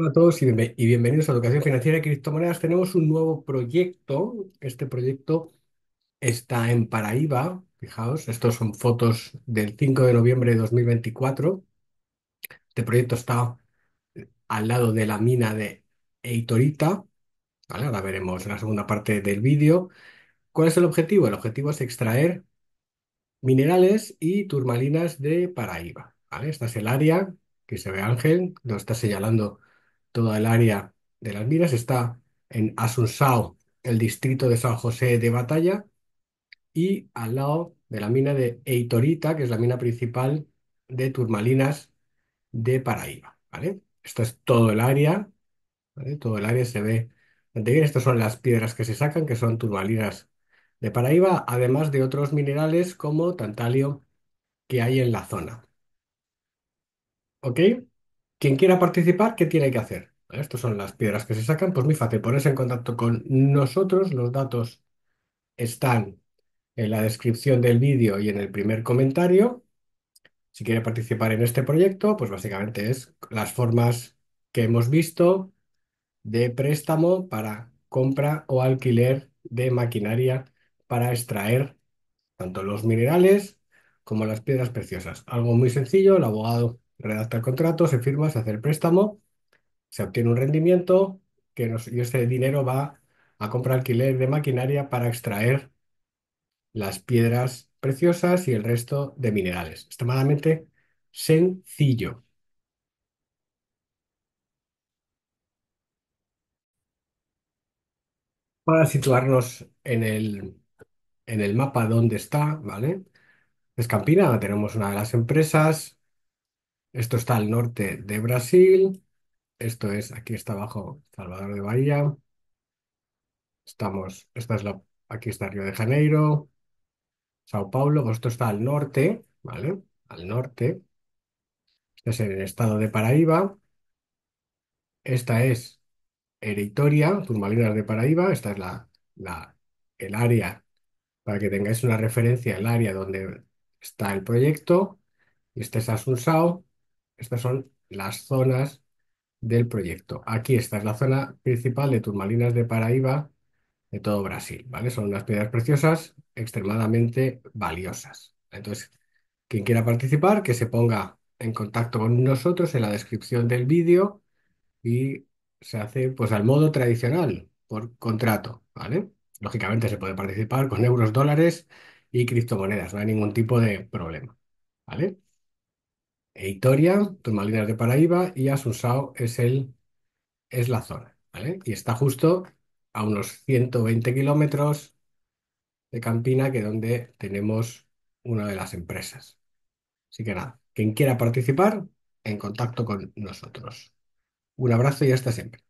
Hola a todos y, bienvenidos a Educación Financiera y Criptomonedas. Tenemos un nuevo proyecto. Este proyecto está en Paraíba. Fijaos, estos son fotos del 5 de noviembre de 2024. Este proyecto está al lado de la mina de Eitorita. Ahora veremos la segunda parte del vídeo. ¿Cuál es el objetivo? El objetivo es extraer minerales y turmalinas de Paraíba. ¿vale? Esta es el área que se ve Ángel, lo está señalando todo el área de las minas, está en Asunsao, el distrito de San José de Batalla, y al lado de la mina de Eitorita, que es la mina principal de turmalinas de Paraíba, ¿vale? Esto es todo el área, Todo el área se ve Estas son las piedras que se sacan, que son turmalinas de Paraíba, además de otros minerales como tantalio que hay en la zona. ¿Ok? Quien quiera participar, ¿qué tiene que hacer? Estos Estas son las piedras que se sacan. Pues muy fácil, ponerse en contacto con nosotros. Los datos están en la descripción del vídeo y en el primer comentario. Si quiere participar en este proyecto, pues básicamente es las formas que hemos visto de préstamo para compra o alquiler de maquinaria para extraer tanto los minerales como las piedras preciosas. Algo muy sencillo, el abogado redacta el contrato, se firma, se hace el préstamo, se obtiene un rendimiento que y ese dinero va a comprar alquiler de maquinaria para extraer las piedras preciosas y el resto de minerales. Extremadamente sencillo. Para situarnos en el, mapa donde está, ¿vale? Campina, tenemos una de las empresas esto está al norte de Brasil. Esto es, aquí está abajo Salvador de Bahía. Estamos, esta es la, aquí está Río de Janeiro, Sao Paulo. Pues esto está al norte, ¿vale? Al norte. Este es el estado de Paraíba. Esta es Eritoria, Turmalinas de Paraíba. Esta es la, la, el área, para que tengáis una referencia, el área donde está el proyecto. Y este es Asunsao, estas son las zonas del proyecto. Aquí está es la zona principal de turmalinas de Paraíba de todo Brasil, ¿vale? Son unas piedras preciosas, extremadamente valiosas. Entonces, quien quiera participar, que se ponga en contacto con nosotros en la descripción del vídeo y se hace pues al modo tradicional, por contrato, ¿vale? Lógicamente se puede participar con euros, dólares y criptomonedas, no hay ningún tipo de problema, ¿vale? Eitoria Turmalinas de Paraíba y Asunsao es, el, es la zona, ¿vale? Y está justo a unos 120 kilómetros de Campina, que es donde tenemos una de las empresas. Así que nada, quien quiera participar, en contacto con nosotros. Un abrazo y hasta siempre.